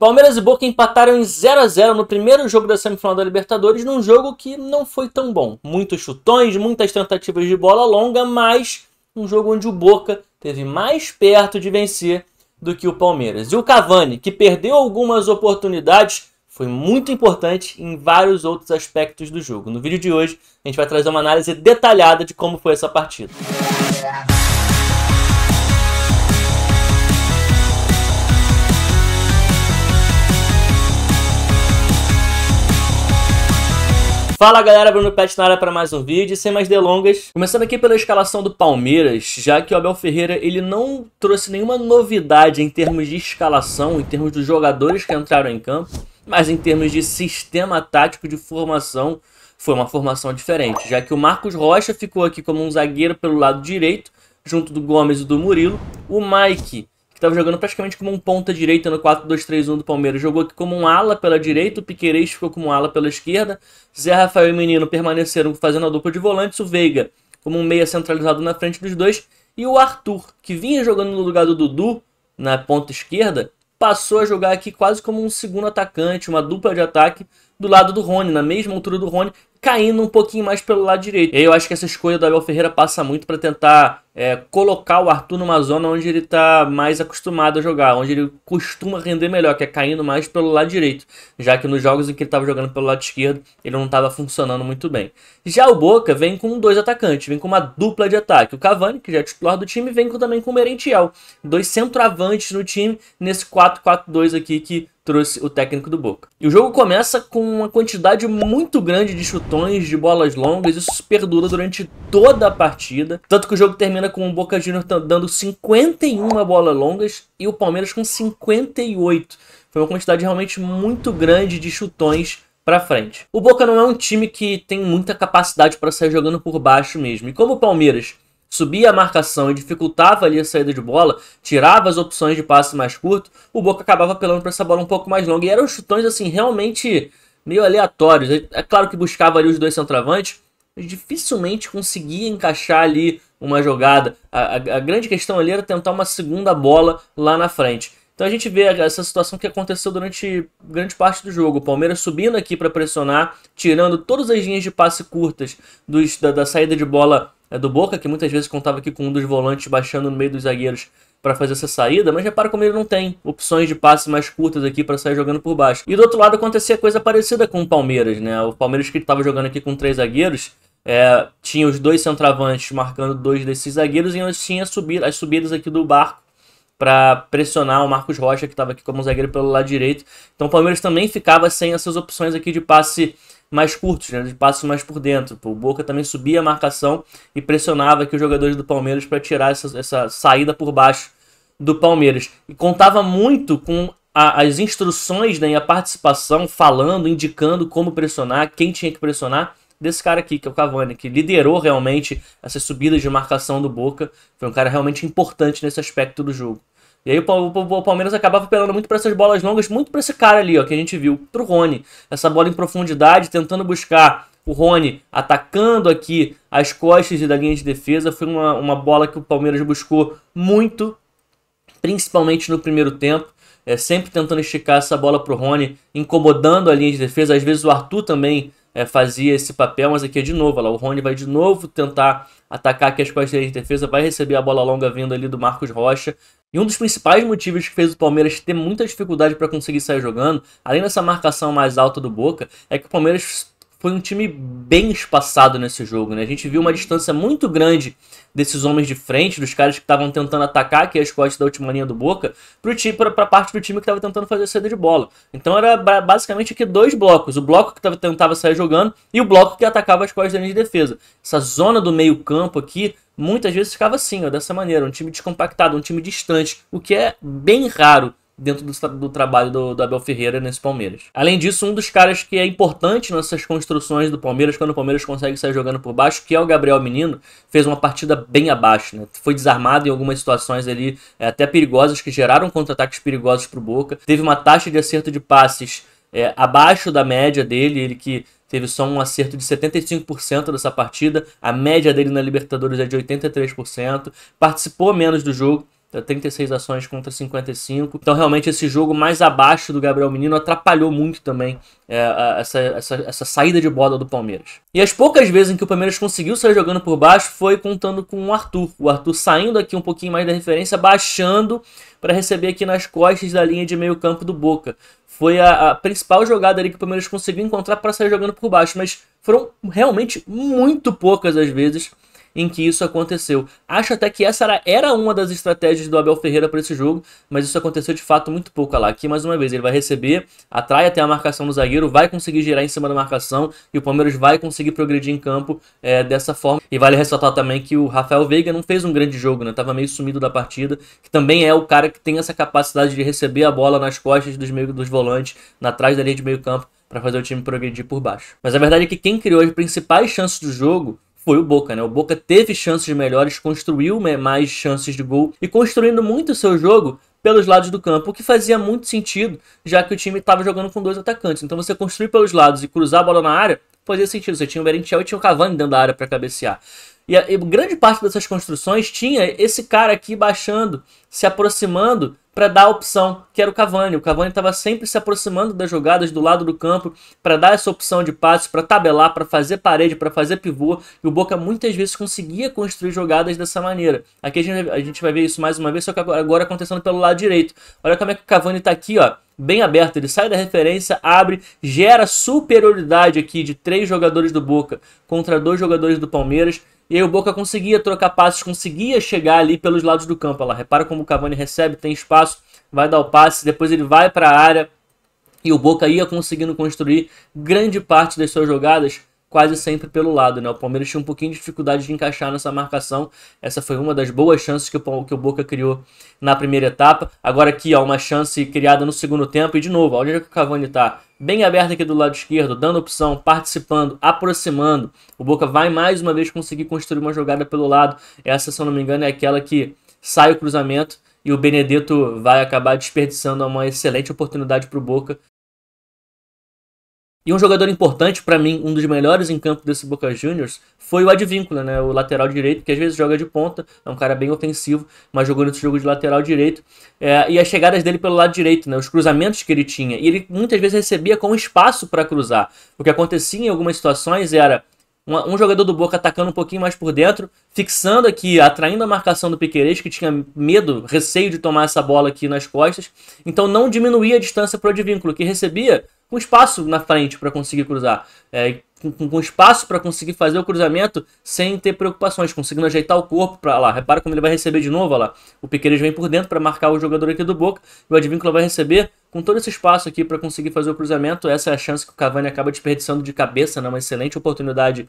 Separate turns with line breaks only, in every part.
Palmeiras e Boca empataram em 0 a 0 no primeiro jogo da semifinal da Libertadores, num jogo que não foi tão bom. Muitos chutões, muitas tentativas de bola longa, mas um jogo onde o Boca teve mais perto de vencer do que o Palmeiras. E o Cavani, que perdeu algumas oportunidades, foi muito importante em vários outros aspectos do jogo. No vídeo de hoje, a gente vai trazer uma análise detalhada de como foi essa partida. É. Fala galera, Bruno Pet na área para mais um vídeo, sem mais delongas. Começando aqui pela escalação do Palmeiras, já que o Abel Ferreira ele não trouxe nenhuma novidade em termos de escalação, em termos dos jogadores que entraram em campo, mas em termos de sistema tático de formação, foi uma formação diferente, já que o Marcos Rocha ficou aqui como um zagueiro pelo lado direito, junto do Gomes e do Murilo. O Mike estava jogando praticamente como um ponta direita no 4-2-3-1 do Palmeiras. Jogou aqui como um ala pela direita, o Piqueires ficou como um ala pela esquerda. Zé Rafael e Menino permaneceram fazendo a dupla de volantes, o Veiga como um meia centralizado na frente dos dois. E o Arthur, que vinha jogando no lugar do Dudu, na ponta esquerda, passou a jogar aqui quase como um segundo atacante, uma dupla de ataque, do lado do Rony, na mesma altura do Rony, caindo um pouquinho mais pelo lado direito. E aí eu acho que essa escolha do Abel Ferreira passa muito para tentar é, colocar o Arthur numa zona onde ele está mais acostumado a jogar, onde ele costuma render melhor, que é caindo mais pelo lado direito, já que nos jogos em que ele estava jogando pelo lado esquerdo, ele não estava funcionando muito bem. Já o Boca vem com dois atacantes, vem com uma dupla de ataque. O Cavani, que já é titular do time, vem com, também com o Merentiel. Dois centroavantes no time, nesse 4-4-2 aqui que trouxe o técnico do Boca. E o jogo começa com uma quantidade muito grande de chutões, de bolas longas, isso perdura durante toda a partida. Tanto que o jogo termina com o Boca Juniors dando 51 bolas longas e o Palmeiras com 58. Foi uma quantidade realmente muito grande de chutões para frente. O Boca não é um time que tem muita capacidade para sair jogando por baixo mesmo. E como o Palmeiras subia a marcação e dificultava ali a saída de bola, tirava as opções de passe mais curto, o Boca acabava apelando para essa bola um pouco mais longa. E eram chutões assim realmente meio aleatórios. É, é claro que buscava ali os dois centroavantes, mas dificilmente conseguia encaixar ali uma jogada. A, a, a grande questão ali era tentar uma segunda bola lá na frente. Então a gente vê essa situação que aconteceu durante grande parte do jogo. O Palmeiras subindo aqui para pressionar, tirando todas as linhas de passe curtas dos, da, da saída de bola é, do Boca, que muitas vezes contava aqui com um dos volantes baixando no meio dos zagueiros para fazer essa saída, mas repara como ele não tem opções de passe mais curtas aqui para sair jogando por baixo. E do outro lado acontecia coisa parecida com o Palmeiras, né? O Palmeiras que estava jogando aqui com três zagueiros, é, tinha os dois centravantes marcando dois desses zagueiros e nós tinha assim subir, as subidas aqui do barco para pressionar o Marcos Rocha, que estava aqui como zagueiro pelo lado direito. Então o Palmeiras também ficava sem essas opções aqui de passe mais curtos, né, de passos mais por dentro. O Boca também subia a marcação e pressionava aqui os jogadores do Palmeiras para tirar essa, essa, saída por baixo do Palmeiras. E contava muito com a, as instruções né, e a participação, falando, indicando como pressionar, quem tinha que pressionar desse cara aqui, que é o Cavani, que liderou realmente essas subidas de marcação do Boca. Foi um cara realmente importante nesse aspecto do jogo. E aí o, o, o Palmeiras acabava apelando muito para essas bolas longas, muito para esse cara ali, ó, que a gente viu, pro Rony. Essa bola em profundidade, tentando buscar o Rony atacando aqui as costas da linha de defesa. Foi uma, uma bola que o Palmeiras buscou muito, principalmente no primeiro tempo. É, sempre tentando esticar essa bola para o Rony, incomodando a linha de defesa. Às vezes o Arthur também é, fazia esse papel, mas aqui é de novo. Lá, o Rony vai de novo tentar atacar aqui as costas da linha de defesa, vai receber a bola longa vindo ali do Marcos Rocha. E um dos principais motivos que fez o Palmeiras ter muita dificuldade para conseguir sair jogando, além dessa marcação mais alta do Boca, é que o Palmeiras foi um time bem espaçado nesse jogo. Né? A gente viu uma distância muito grande desses homens de frente, dos caras que estavam tentando atacar aqui é as costas da última linha do Boca, para a parte do time que estava tentando fazer a saída de bola. Então era basicamente aqui dois blocos: o bloco que tava, tentava sair jogando e o bloco que atacava as costas da linha de defesa. Essa zona do meio-campo aqui muitas vezes ficava assim, ó, dessa maneira, um time descompactado, um time distante, o que é bem raro dentro do, do trabalho do, do, Abel Ferreira nesse Palmeiras. Além disso, um dos caras que é importante nessas construções do Palmeiras, quando o Palmeiras consegue sair jogando por baixo, que é o Gabriel Menino, fez uma partida bem abaixo, né? Foi desarmado em algumas situações ali, é, até perigosas, que geraram contra-ataques perigosos para o Boca. Teve uma taxa de acerto de passes é, abaixo da média dele, ele que teve só um acerto de 75% dessa partida, a média dele na Libertadores é de 83%, participou menos do jogo, 36 tá, ações contra 55. Então, realmente, esse jogo mais abaixo do Gabriel Menino atrapalhou muito também é, essa, essa, essa, saída de bola do Palmeiras. E as poucas vezes em que o Palmeiras conseguiu sair jogando por baixo foi contando com o Arthur. O Arthur saindo aqui um pouquinho mais da referência, baixando para receber aqui nas costas da linha de meio campo do Boca. Foi a, a principal jogada ali que o Palmeiras conseguiu encontrar para sair jogando por baixo, mas foram realmente muito poucas as vezes em que isso aconteceu. Acho até que essa era, era uma das estratégias do Abel Ferreira para esse jogo, mas isso aconteceu de fato muito pouco. lá, aqui mais uma vez, ele vai receber, atrai até a marcação do zagueiro, vai conseguir girar em cima da marcação e o Palmeiras vai conseguir progredir em campo é, dessa forma. E vale ressaltar também que o Rafael Veiga não fez um grande jogo, né? Tava meio sumido da partida, que também é o cara que tem essa capacidade de receber a bola nas costas dos, meio, dos volantes, na trás da linha de meio campo, para fazer o time progredir por baixo. Mas a verdade é que quem criou as principais chances do jogo foi o Boca, né? O Boca teve chances melhores, construiu mais chances de gol e construindo muito o seu jogo pelos lados do campo, o que fazia muito sentido, já que o time estava jogando com dois atacantes. Então você construir pelos lados e cruzar a bola na área fazia sentido. Você tinha o Berentiel e tinha o Cavani dentro da área para cabecear. E, a, e grande parte dessas construções tinha esse cara aqui baixando, se aproximando para dar a opção, que era o Cavani. O Cavani estava sempre se aproximando das jogadas do lado do campo para dar essa opção de passes, para tabelar, para fazer parede, para fazer pivô. E o Boca muitas vezes conseguia construir jogadas dessa maneira. Aqui a gente, a gente vai ver isso mais uma vez, só que agora acontecendo pelo lado direito. Olha como é que o Cavani está aqui, ó bem aberto. Ele sai da referência, abre, gera superioridade aqui de três jogadores do Boca contra dois jogadores do Palmeiras. E aí o Boca conseguia trocar passes, conseguia chegar ali pelos lados do campo. lá, repara como o Cavani recebe, tem espaço, vai dar o passe, depois ele vai para a área. E o Boca ia conseguindo construir grande parte das suas jogadas quase sempre pelo lado, né? O Palmeiras tinha um pouquinho de dificuldade de encaixar nessa marcação. Essa foi uma das boas chances que o, que o Boca criou na primeira etapa. Agora aqui, ó, uma chance criada no segundo tempo. E de novo, olha onde o Cavani tá. Bem aberto aqui do lado esquerdo, dando opção, participando, aproximando. O Boca vai mais uma vez conseguir construir uma jogada pelo lado. Essa, se eu não me engano, é aquela que sai o cruzamento e o Benedetto vai acabar desperdiçando uma excelente oportunidade para o Boca e um jogador importante para mim, um dos melhores em campo desse Boca Juniors, foi o Advíncula, né? O lateral direito, que às vezes joga de ponta, é um cara bem ofensivo, mas jogou nesse jogo de lateral direito. É, e as chegadas dele pelo lado direito, né? Os cruzamentos que ele tinha. E ele muitas vezes recebia com espaço para cruzar. O que acontecia em algumas situações era um jogador do Boca atacando um pouquinho mais por dentro, fixando aqui, atraindo a marcação do Piqueires, que tinha medo, receio de tomar essa bola aqui nas costas. Então não diminuía a distância para o Advínculo, que recebia com espaço na frente para conseguir cruzar. É, com, com, espaço para conseguir fazer o cruzamento sem ter preocupações, conseguindo ajeitar o corpo para lá. Repara como ele vai receber de novo, lá. O Piqueires vem por dentro para marcar o jogador aqui do Boca. E o Advíncula vai receber com todo esse espaço aqui para conseguir fazer o cruzamento. Essa é a chance que o Cavani acaba desperdiçando de cabeça, né? Uma excelente oportunidade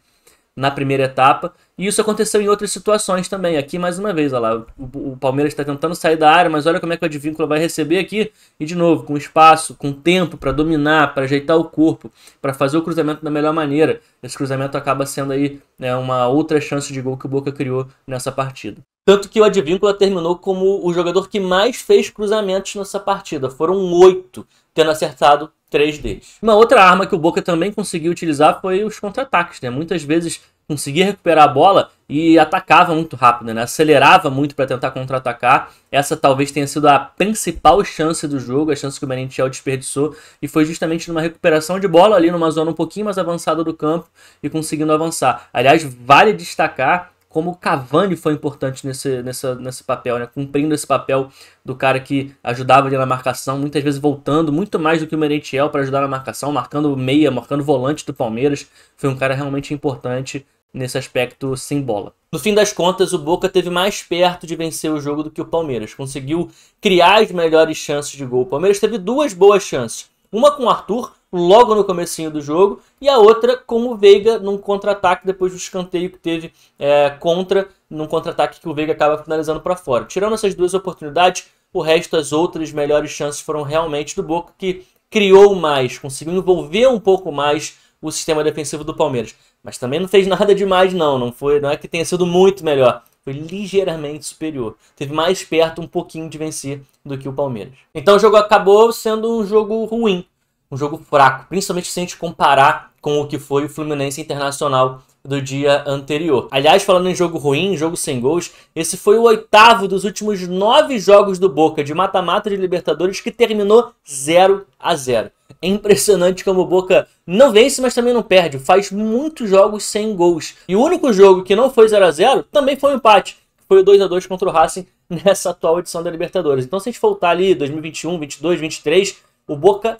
na primeira etapa. E isso aconteceu em outras situações também. Aqui, mais uma vez, olha lá, o, o Palmeiras está tentando sair da área, mas olha como é que o Advíncula vai receber aqui. E de novo, com espaço, com tempo para dominar, para ajeitar o corpo, para fazer o cruzamento da melhor maneira. Esse cruzamento acaba sendo aí né, uma outra chance de gol que o Boca criou nessa partida. Tanto que o Advíncula terminou como o jogador que mais fez cruzamentos nessa partida. Foram oito, tendo acertado três deles. Uma outra arma que o Boca também conseguiu utilizar foi os contra-ataques, né? Muitas vezes conseguia recuperar a bola e atacava muito rápido, né? Acelerava muito para tentar contra-atacar. Essa talvez tenha sido a principal chance do jogo, a chance que o Merentiel desperdiçou, e foi justamente numa recuperação de bola ali numa zona um pouquinho mais avançada do campo e conseguindo avançar. Aliás, vale destacar como o Cavani foi importante nesse, nessa, nesse papel, né? cumprindo esse papel do cara que ajudava ali na marcação, muitas vezes voltando muito mais do que o Merentiel para ajudar na marcação, marcando meia, marcando volante do Palmeiras. Foi um cara realmente importante nesse aspecto sem bola. No fim das contas, o Boca teve mais perto de vencer o jogo do que o Palmeiras. Conseguiu criar as melhores chances de gol. O Palmeiras teve duas boas chances. Uma com o Arthur, logo no comecinho do jogo, e a outra com o Veiga num contra-ataque depois do escanteio que teve é, contra, num contra-ataque que o Veiga acaba finalizando para fora. Tirando essas duas oportunidades, o resto, as outras melhores chances foram realmente do Boca, que criou mais, conseguiu envolver um pouco mais o sistema defensivo do Palmeiras. Mas também não fez nada demais, não. Não, foi, não é que tenha sido muito melhor foi ligeiramente superior. Teve mais perto um pouquinho de vencer do que o Palmeiras. Então o jogo acabou sendo um jogo ruim um jogo fraco, principalmente se a gente comparar com o que foi o Fluminense Internacional do dia anterior. Aliás, falando em jogo ruim, jogo sem gols, esse foi o oitavo dos últimos nove jogos do Boca de mata-mata de Libertadores que terminou 0 a 0. É impressionante como o Boca não vence, mas também não perde. Faz muitos jogos sem gols. E o único jogo que não foi 0 a 0 também foi um empate. Foi o 2 a 2 contra o Racing nessa atual edição da Libertadores. Então, se a gente voltar ali 2021, 22, 23, o Boca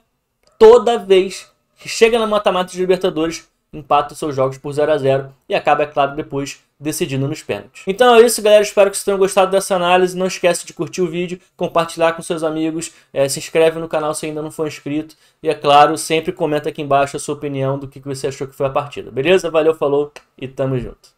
toda vez que chega na mata-mata de Libertadores, empata os seus jogos por 0 a 0 e acaba, é claro, depois decidindo nos pênaltis. Então é isso, galera. Espero que vocês tenham gostado dessa análise. Não esquece de curtir o vídeo, compartilhar com seus amigos, é, se inscreve no canal se ainda não for inscrito e, é claro, sempre comenta aqui embaixo a sua opinião do que você achou que foi a partida. Beleza? Valeu, falou e tamo junto.